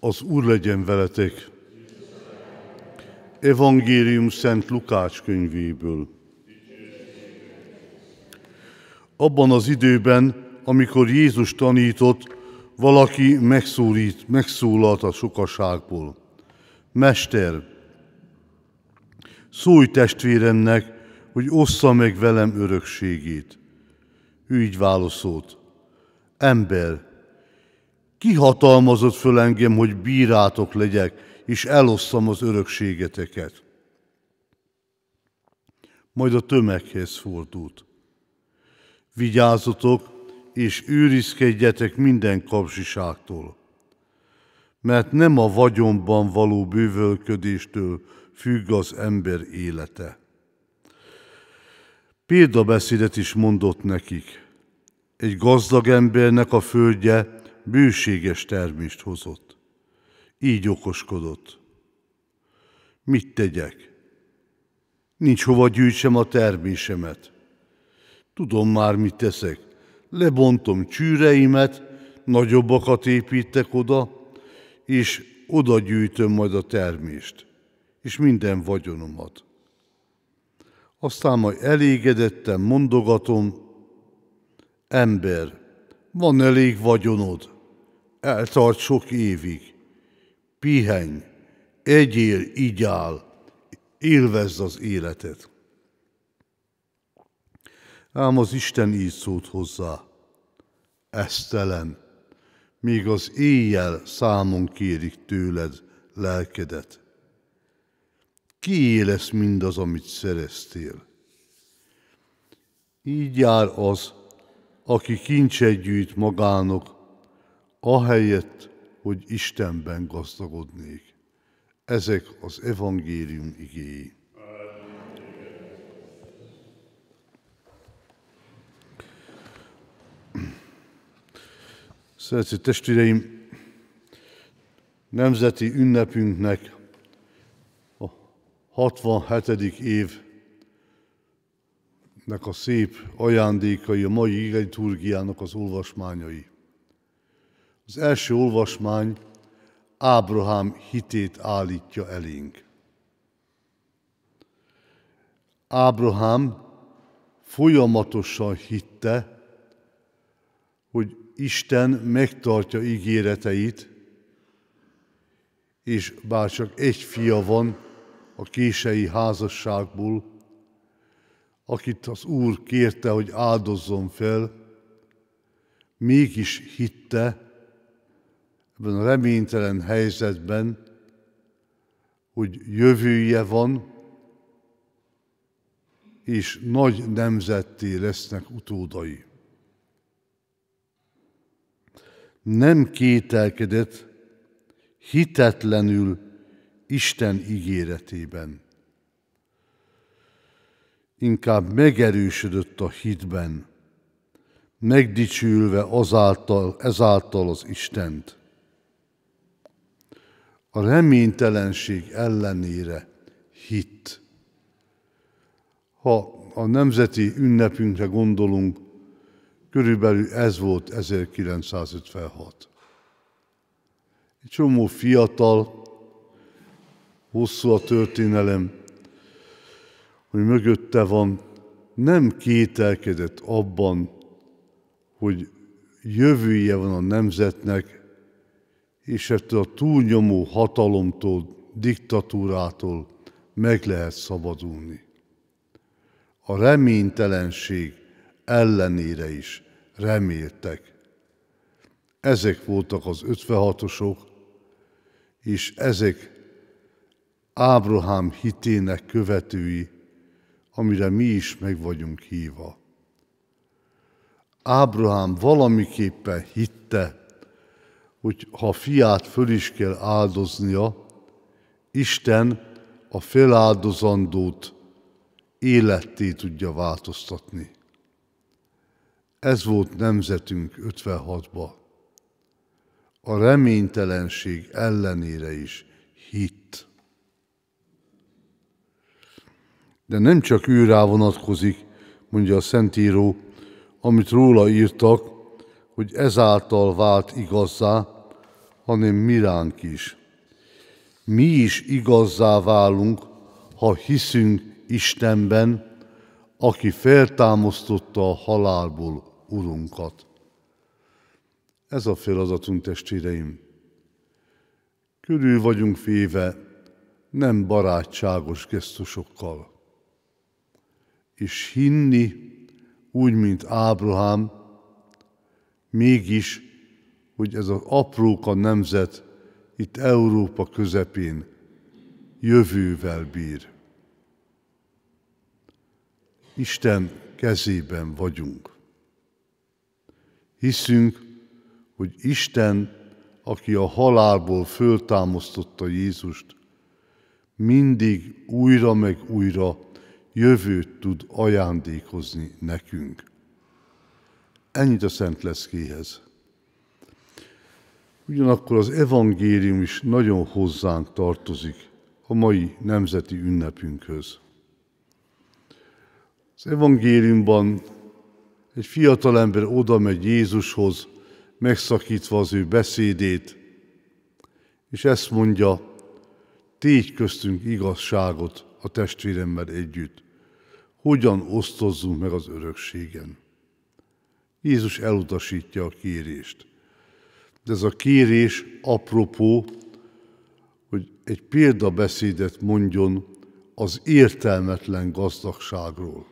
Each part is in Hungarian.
Az Úr legyen veletek! Evangélium Szent Lukács könyvéből. Abban az időben, amikor Jézus tanított, valaki megszólít, megszólalt a sokaságból. Mester, szólj testvéremnek, hogy ossza meg velem örökségét. Ő így válaszolt. Ember, kihatalmazott föl engem, hogy bírátok legyek, és elosszam az örökségeteket. Majd a tömeghez fordult. Vigyázzatok, és őrizkedjetek minden kapsiságtól, mert nem a vagyonban való bővölködéstől függ az ember élete. Példabeszédet is mondott nekik. Egy gazdag embernek a földje bőséges termést hozott. Így okoskodott. Mit tegyek? Nincs hova gyűjtsem a termésemet. Tudom már, mit teszek. Lebontom csűreimet, nagyobbakat építek oda, és oda gyűjtöm majd a termést, és minden vagyonomat. Aztán majd elégedettem, mondogatom, ember, van elég vagyonod, eltart sok évig. Pihenj, egyél, igyál, élvezd az életet. Ám az Isten így szólt hozzá, esztelen, míg az éjjel számon kérik tőled lelkedet. Ki lesz mindaz, amit szereztél? Így jár az, aki kincset gyűjt magának, ahelyett, hogy Istenben gazdagodnék. Ezek az evangélium igéi. Szeretett testvéreim, nemzeti ünnepünknek a 67. évnek a szép ajándékai a mai liturgiának az olvasmányai. Az első olvasmány Ábrahám hitét állítja elénk. Ábrahám folyamatosan hitte, hogy Isten megtartja ígéreteit, és bár csak egy fia van a kései házasságból, akit az Úr kérte, hogy áldozzon fel, mégis hitte, ebben a reménytelen helyzetben, hogy jövője van, és nagy nemzetté lesznek utódai. Nem kételkedett, hitetlenül Isten ígéretében. Inkább megerősödött a hitben, megdicsülve azáltal, ezáltal az Istent a reménytelenség ellenére hit. Ha a nemzeti ünnepünkre gondolunk, körülbelül ez volt 1956. Egy csomó fiatal, hosszú a történelem, hogy mögötte van, nem kételkedett abban, hogy jövője van a nemzetnek, és ettől a túlnyomó hatalomtól, diktatúrától meg lehet szabadulni. A reménytelenség ellenére is reméltek. Ezek voltak az 56-osok, és ezek Ábrahám hitének követői, amire mi is meg vagyunk hívva. Ábrahám valamiképpen hitte, hogy ha fiát föl is kell áldoznia, Isten a feláldozandót életté tudja változtatni. Ez volt nemzetünk 56-ba. A reménytelenség ellenére is hitt. De nem csak őrá vonatkozik, mondja a Szentíró, amit róla írtak, hogy ezáltal vált igazzá, hanem ránk is. Mi is igazzá válunk, ha hiszünk Istenben, aki feltámasztotta a halálból Urunkat. Ez a feladatunk, testvéreim. Körül vagyunk féve nem barátságos gesztusokkal. És hinni, úgy, mint Ábrahám, mégis, hogy ez az apróka nemzet itt Európa közepén jövővel bír. Isten kezében vagyunk. Hiszünk, hogy Isten, aki a halálból föltámasztotta Jézust, mindig újra meg újra jövőt tud ajándékozni nekünk. Ennyit a Szent Leszkéhez. Ugyanakkor az evangélium is nagyon hozzánk tartozik a mai nemzeti ünnepünkhöz. Az evangéliumban egy fiatalember oda megy Jézushoz, megszakítva az ő beszédét, és ezt mondja, tégy köztünk igazságot a testvéremmel együtt, hogyan osztozzunk meg az örökségen. Jézus elutasítja a kérést. De ez a kérés apropó, hogy egy példabeszédet mondjon az értelmetlen gazdagságról.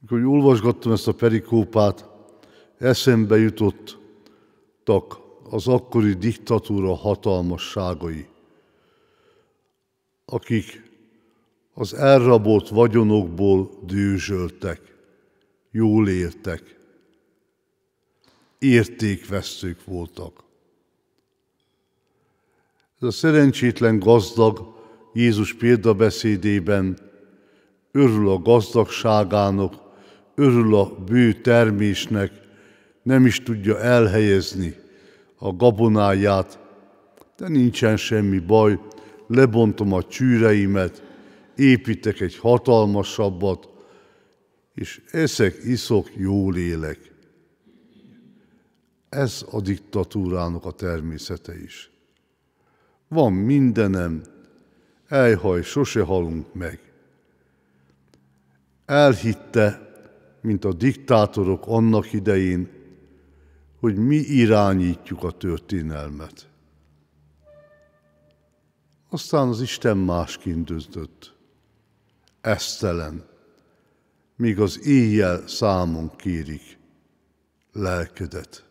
Mikor olvasgattam ezt a perikópát, eszembe jutottak az akkori diktatúra hatalmasságai, akik az elrabolt vagyonokból dűzsöltek, jól éltek, értékvesztők voltak. Ez a szerencsétlen gazdag Jézus példabeszédében örül a gazdagságának, örül a bő termésnek, nem is tudja elhelyezni a gabonáját, de nincsen semmi baj, lebontom a csűreimet, építek egy hatalmasabbat, és eszek, iszok, jól élek. Ez a diktatúrának a természete is. Van mindenem, elhaj, sose halunk meg. Elhitte, mint a diktátorok annak idején, hogy mi irányítjuk a történelmet. Aztán az Isten másként döntött. Esztelen míg az éjjel számon kérik lelkedet.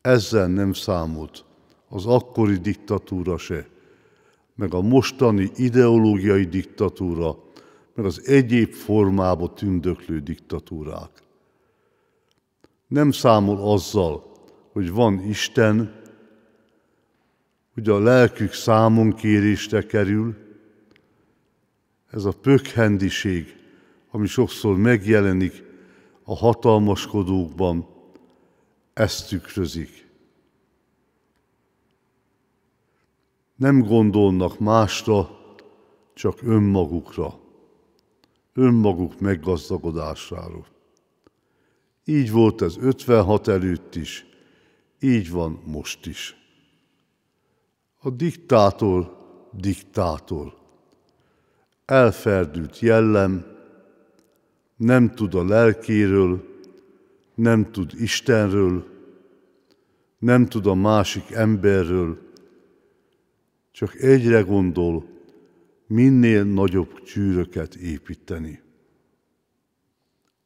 Ezzel nem számolt az akkori diktatúra se, meg a mostani ideológiai diktatúra, meg az egyéb formába tündöklő diktatúrák. Nem számol azzal, hogy van Isten, hogy a lelkük kérésre kerül, ez a pökhendiség ami sokszor megjelenik a hatalmaskodókban, ezt tükrözik. Nem gondolnak másra, csak önmagukra, önmaguk meggazdagodásáról. Így volt ez 56 előtt is, így van most is. A diktátor diktátor. Elferdült jellem, nem tud a lelkéről, nem tud Istenről, nem tud a másik emberről, csak egyre gondol, minél nagyobb csűröket építeni.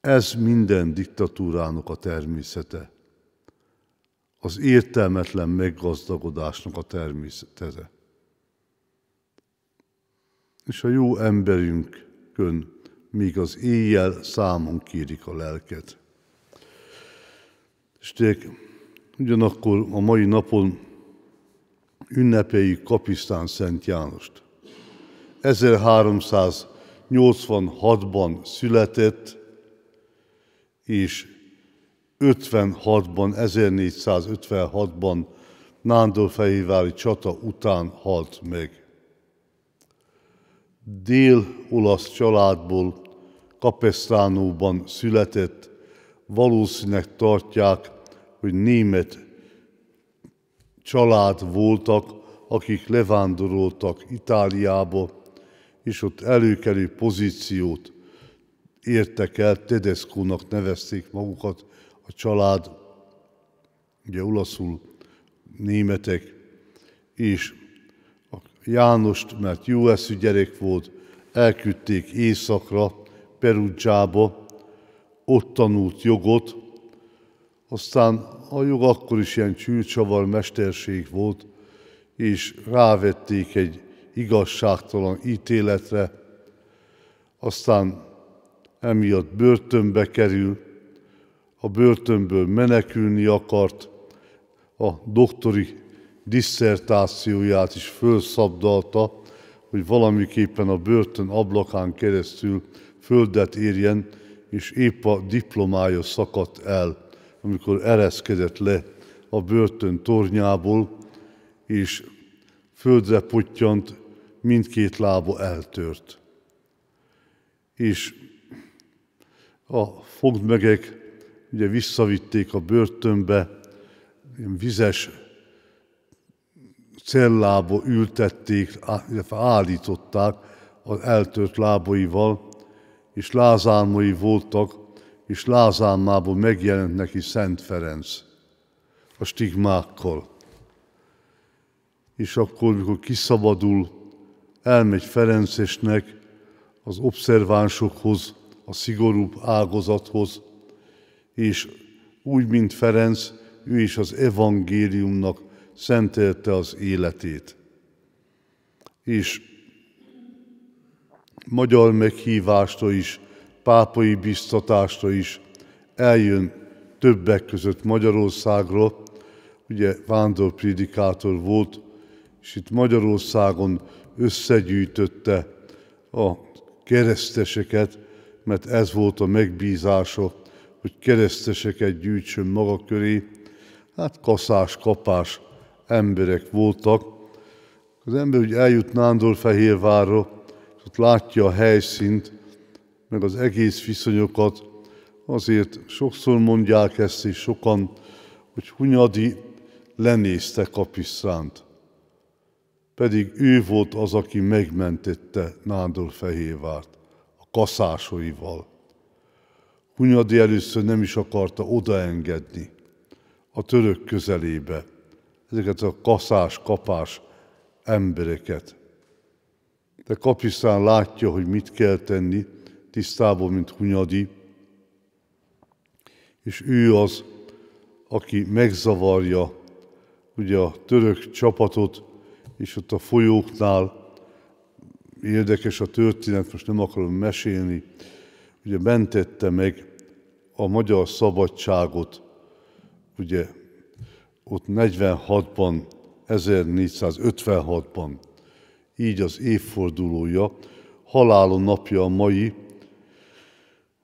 Ez minden diktatúrának a természete, az értelmetlen meggazdagodásnak a természete. És a jó emberünkön míg az éjjel számon kérik a lelket. tényleg, ugyanakkor a mai napon ünnepeljük Kapisztán Szent Jánost. 1386-ban született, és 56-ban, 1456-ban Nándorfehérvári csata után halt meg. Dél-olasz családból Kapesztánóban született, valószínűleg tartják, hogy német család voltak, akik levándoroltak Itáliába, és ott előkelő pozíciót értek el, Tedeszkónak nevezték magukat a család, ugye olaszul németek, és a Jánost, mert jó eszű gyerek volt, elküldték éjszakra, Perugiába, ott tanult jogot, aztán a jog akkor is ilyen csűrcsavar mesterség volt, és rávették egy igazságtalan ítéletre, aztán emiatt börtönbe kerül, a börtönből menekülni akart, a doktori disszertációját is fölszabdalta, hogy valamiképpen a börtön ablakán keresztül földet érjen, és épp a diplomája szakadt el, amikor ereszkedett le a börtön tornyából, és földre pottyant, mindkét lába eltört. És a fogdmegek ugye visszavitték a börtönbe, vizes cellába ültették, állították az eltört lábaival, és lázálmai voltak, és lázálmában megjelent neki Szent Ferenc a stigmákkal. És akkor, mikor kiszabadul, elmegy Ferencesnek az obszervánsokhoz, a szigorúbb ágazathoz, és úgy, mint Ferenc, ő is az evangéliumnak szentelte az életét. És magyar meghívástól is, pápai biztatástól is eljön többek között Magyarországról, ugye prédikátor volt, és itt Magyarországon összegyűjtötte a kereszteseket, mert ez volt a megbízása, hogy kereszteseket gyűjtsön maga köré. Hát kaszás, kapás emberek voltak. Az ember úgy eljut Nándorfehérvárra, ott látja a helyszínt, meg az egész viszonyokat. Azért sokszor mondják ezt, és sokan, hogy Hunyadi lenézte Kapiszánt. Pedig ő volt az, aki megmentette Nándor Fehérvárt a kaszásaival. Hunyadi először nem is akarta odaengedni a török közelébe ezeket a kaszás-kapás embereket de Kapisztán látja, hogy mit kell tenni, tisztában, mint Hunyadi, és ő az, aki megzavarja ugye a török csapatot, és ott a folyóknál érdekes a történet, most nem akarom mesélni, ugye mentette meg a magyar szabadságot, ugye ott 46-ban, 1456-ban, így az évfordulója, halálon napja a mai,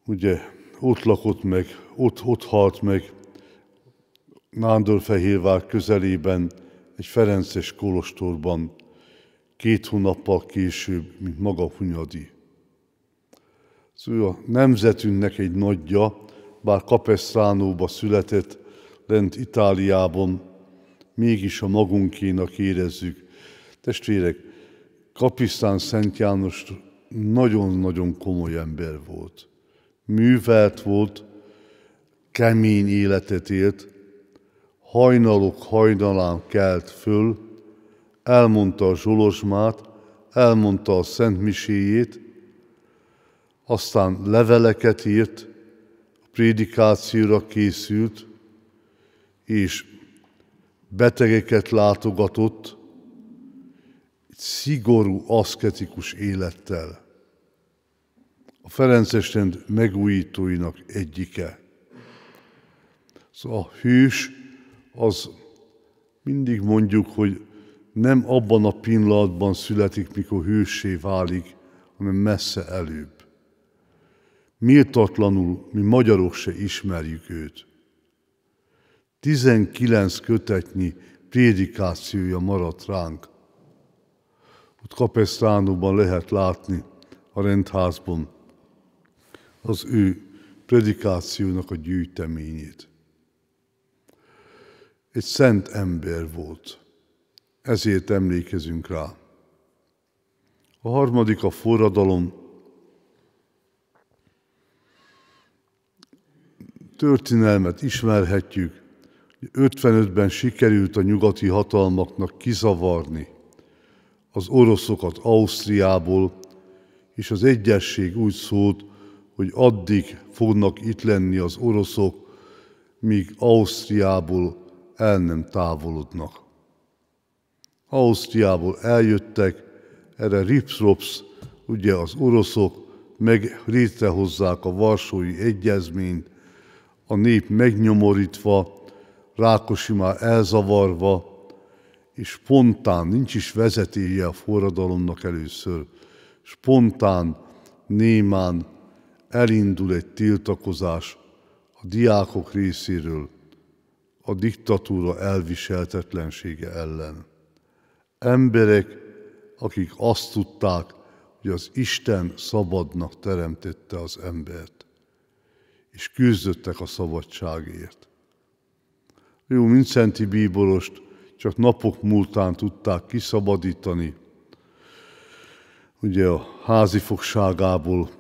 ugye ott lakott meg, ott, ott halt meg, Nándorfehérvár közelében, egy Ferences kolostorban, két hónappal később, mint maga Hunyadi. Szóval a nemzetünknek egy nagyja, bár Capestránóba született, lent Itáliában, mégis a magunkénak érezzük. Testvérek, Kapisztán Szent János nagyon-nagyon komoly ember volt. Művelt volt, kemény életet élt, hajnalok hajnalán kelt föl, elmondta a Zsolozsmát, elmondta a Szent Miséjét, aztán leveleket írt, prédikációra készült, és betegeket látogatott, szigorú, aszketikus élettel. A Ferencesrend megújítóinak egyike. Szóval a hűs az mindig mondjuk, hogy nem abban a pillanatban születik, mikor hőssé válik, hanem messze előbb. Miltatlanul mi magyarok se ismerjük őt. 19 kötetnyi prédikációja maradt ránk ott Kapesztánóban lehet látni a rendházban az ő predikációnak a gyűjteményét. Egy szent ember volt, ezért emlékezünk rá. A harmadik a forradalom. Történelmet ismerhetjük, 55-ben sikerült a nyugati hatalmaknak kizavarni az oroszokat Ausztriából, és az egyesség úgy szólt, hogy addig fognak itt lenni az oroszok, míg Ausztriából el nem távolodnak. Ausztriából eljöttek, erre Ripsrops, ugye az oroszok meg létrehozzák a Varsói Egyezményt, a nép megnyomorítva, Rákosi már elzavarva, és spontán, nincs is vezetéje a forradalomnak először, spontán, némán elindul egy tiltakozás a diákok részéről a diktatúra elviseltetlensége ellen. Emberek, akik azt tudták, hogy az Isten szabadnak teremtette az embert, és küzdöttek a szabadságért. Jó, Mincenti bíborost csak napok múltán tudták kiszabadítani. Ugye a házi fogságából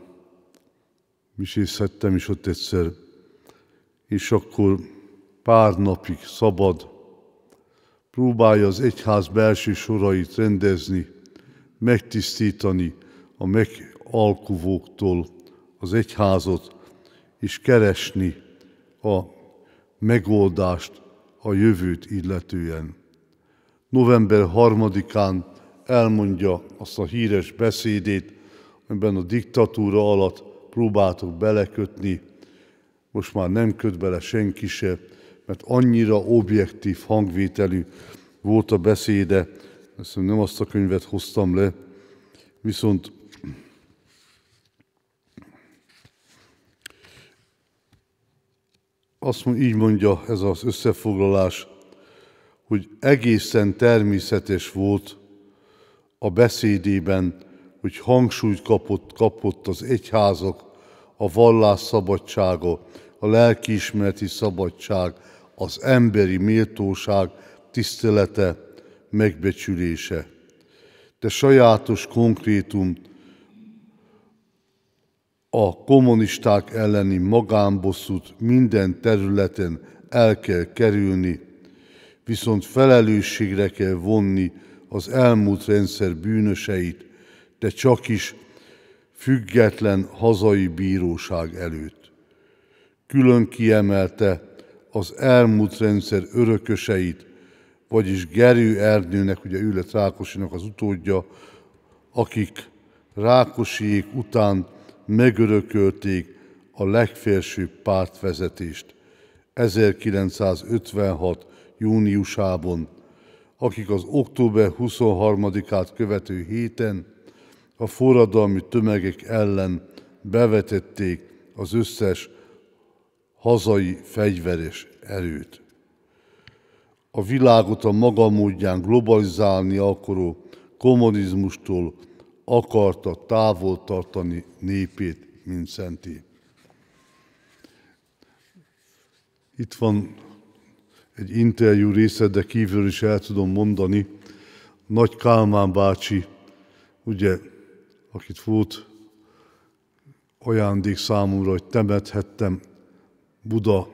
misészhettem is ott egyszer, és akkor pár napig szabad, próbálja az egyház belső sorait rendezni, megtisztítani a megalkuvóktól az egyházat, és keresni a megoldást a jövőt illetően november 3-án elmondja azt a híres beszédét, amiben a diktatúra alatt próbáltuk belekötni, most már nem köt bele senki se, mert annyira objektív hangvételű volt a beszéde, azt nem azt a könyvet hoztam le, viszont azt mondja, így mondja ez az összefoglalás, hogy egészen természetes volt a beszédében, hogy hangsúlyt kapott, kapott az egyházak, a vallás szabadsága, a lelkiismereti szabadság, az emberi méltóság tisztelete, megbecsülése. De sajátos konkrétum a kommunisták elleni magánbosszút minden területen el kell kerülni, viszont felelősségre kell vonni az elmúlt rendszer bűnöseit, de csak is független hazai bíróság előtt. Külön kiemelte az elmúlt rendszer örököseit, vagyis Gerő Ernőnek, ugye ület Rákosinak az utódja, akik Rákosiék után megörökölték a legfelsőbb pártvezetést 1956 júniusában, akik az október 23-át követő héten a forradalmi tömegek ellen bevetették az összes hazai fegyveres erőt. A világot a maga módján globalizálni akaró kommunizmustól akarta távol tartani népét, mint szenté. Itt van egy interjú részlet, de kívül is el tudom mondani. Nagy Kálmán bácsi, ugye, akit volt ajándék számomra, hogy temethettem Buda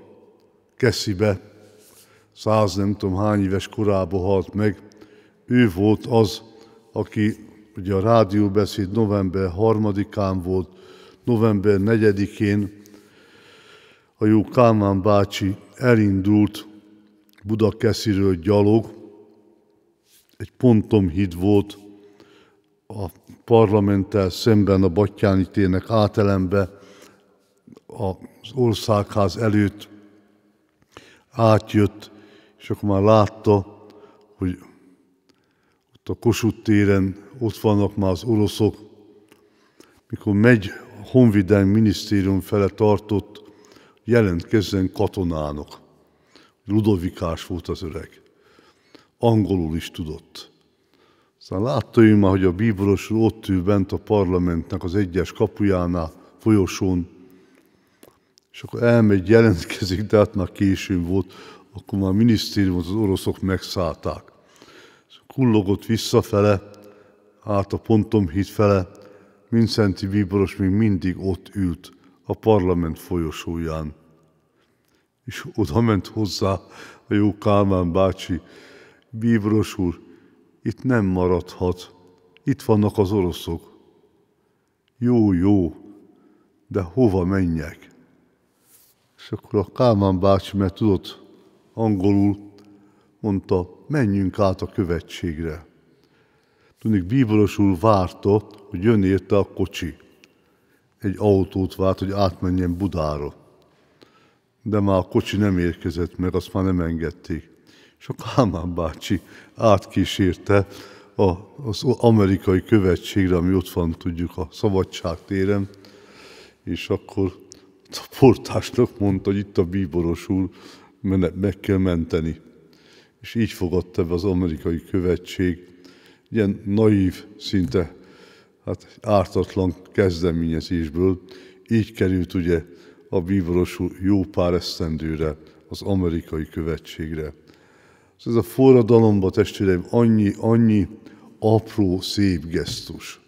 Keszibe, száz nem tudom hány éves korában halt meg. Ő volt az, aki ugye a rádióbeszéd november harmadikán volt, november negyedikén a jó Kálmán bácsi elindult Budakesziről gyalog, egy pontom híd volt a parlamenttel szemben a Battyányi térnek átelembe, az országház előtt átjött, és akkor már látta, hogy ott a Kossuth téren ott vannak már az oroszok. Mikor megy a Honvédelmi Minisztérium fele tartott, jelentkezzen katonának. Ludovikás volt az öreg. Angolul is tudott. Aztán látta ő már, hogy a bíboros ott ül bent a parlamentnek az egyes kapujánál, folyosón, és akkor elmegy, jelentkezik, de hát már későn volt, akkor már a minisztériumot az oroszok megszállták. Kullogott visszafele, át a pontom híd fele, Mincenti bíboros még mindig ott ült a parlament folyosóján és oda ment hozzá a jó Kálmán bácsi, bíboros úr, itt nem maradhat, itt vannak az oroszok. Jó, jó, de hova menjek? És akkor a Kálmán bácsi, mert tudott angolul, mondta, menjünk át a követségre. Tudnék, bíboros úr várta, hogy jön érte a kocsi. Egy autót várt, hogy átmenjen Budára de már a kocsi nem érkezett meg, azt már nem engedték. És a Kálmán bácsi átkísérte a, az amerikai követségre, ami ott van, tudjuk, a Szabadság téren, és akkor a portásnak mondta, hogy itt a bíboros úr, meg kell menteni. És így fogadta be az amerikai követség, ilyen naív, szinte hát ártatlan kezdeményezésből, így került ugye a bíborosú jó pár esztendőre, az amerikai követségre. Ez a forradalomba, testvéreim, annyi, annyi apró, szép gesztus,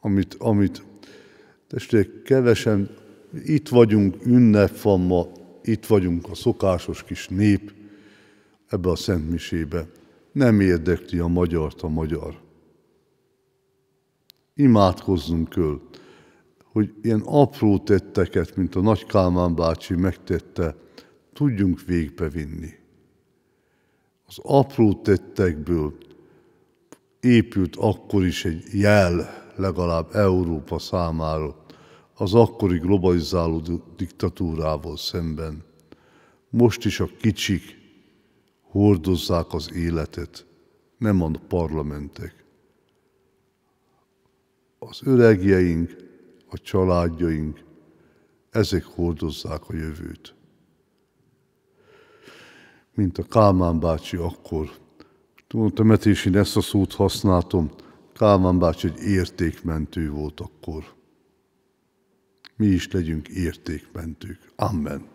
amit, amit testvérek, kevesen, itt vagyunk, ünnep van ma, itt vagyunk a szokásos kis nép ebbe a szentmisébe. Nem érdekli a magyart a magyar. Imádkozzunk költ hogy ilyen apró tetteket, mint a Nagy Kálmán bácsi megtette, tudjunk végbevinni. Az apró tettekből épült akkor is egy jel legalább Európa számára az akkori globalizáló diktatúrával szemben. Most is a kicsik hordozzák az életet, nem a parlamentek. Az öregjeink a családjaink, ezek hordozzák a jövőt. Mint a Kálmán bácsi akkor. Tudom, temetésén ezt a szót használtam, Kálmán bácsi egy értékmentő volt akkor. Mi is legyünk értékmentők. Amen.